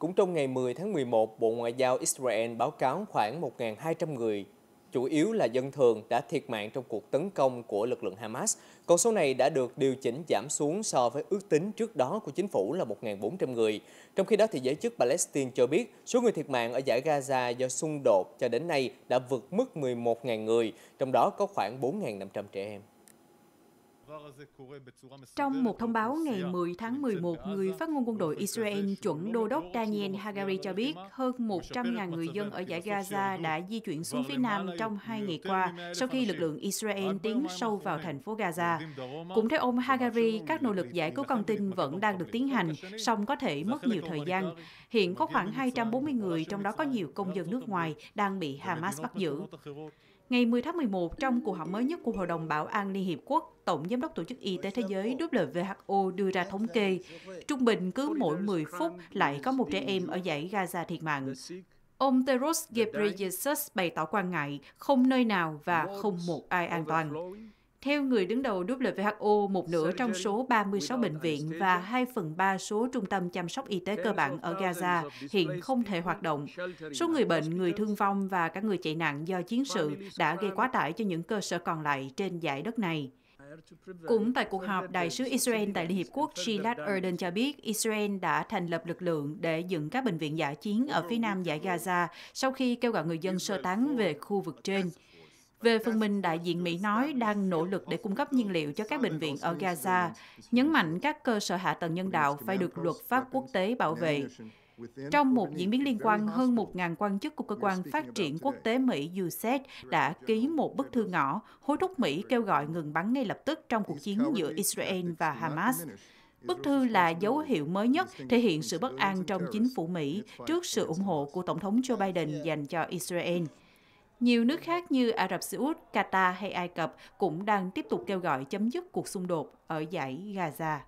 Cũng trong ngày 10 tháng 11, Bộ Ngoại giao Israel báo cáo khoảng 1.200 người, chủ yếu là dân thường, đã thiệt mạng trong cuộc tấn công của lực lượng Hamas. Con số này đã được điều chỉnh giảm xuống so với ước tính trước đó của chính phủ là 1.400 người. Trong khi đó, thì giới chức Palestine cho biết số người thiệt mạng ở giải Gaza do xung đột cho đến nay đã vượt mức 11.000 người, trong đó có khoảng 4.500 trẻ em. Trong một thông báo ngày 10 tháng 11, người phát ngôn quân đội Israel chuẩn đô đốc Daniel Hagari cho biết hơn 100.000 người dân ở giải Gaza đã di chuyển xuống phía nam trong hai ngày qua sau khi lực lượng Israel tiến sâu vào thành phố Gaza. Cũng theo ông Hagari, các nỗ lực giải cứu con tin vẫn đang được tiến hành, song có thể mất nhiều thời gian. Hiện có khoảng 240 người, trong đó có nhiều công dân nước ngoài, đang bị Hamas bắt giữ. Ngày 10 tháng 11, trong cuộc họp mới nhất của Hội đồng Bảo an Liên Hiệp Quốc, Tổng Giám đốc Tổ chức Y tế Thế giới WHO đưa ra thống kê, trung bình cứ mỗi 10 phút lại có một trẻ em ở dãy Gaza thiệt mạng. Ông Teros Ghebreyesus bày tỏ quan ngại không nơi nào và không một ai an toàn. Theo người đứng đầu WHO, một nửa trong số 36 bệnh viện và 2 phần 3 số trung tâm chăm sóc y tế cơ bản ở Gaza hiện không thể hoạt động. Số người bệnh, người thương vong và các người chạy nạn do chiến sự đã gây quá tải cho những cơ sở còn lại trên giải đất này. Cũng tại cuộc họp, Đại sứ Israel tại Liên Hiệp Quốc Gilad Erdan cho biết Israel đã thành lập lực lượng để dựng các bệnh viện giả chiến ở phía nam giải Gaza sau khi kêu gọi người dân sơ tán về khu vực trên. Về phần mình, đại diện Mỹ nói đang nỗ lực để cung cấp nhiên liệu cho các bệnh viện ở Gaza, nhấn mạnh các cơ sở hạ tầng nhân đạo phải được luật pháp quốc tế bảo vệ. Trong một diễn biến liên quan, hơn 1.000 quan chức của Cơ quan Phát triển Quốc tế Mỹ USAID đã ký một bức thư ngỏ hối thúc Mỹ kêu gọi ngừng bắn ngay lập tức trong cuộc chiến giữa Israel và Hamas. Bức thư là dấu hiệu mới nhất thể hiện sự bất an trong chính phủ Mỹ trước sự ủng hộ của Tổng thống Joe Biden dành cho Israel. Nhiều nước khác như Ả Rập Xê Út, Qatar hay Ai Cập cũng đang tiếp tục kêu gọi chấm dứt cuộc xung đột ở giải Gaza.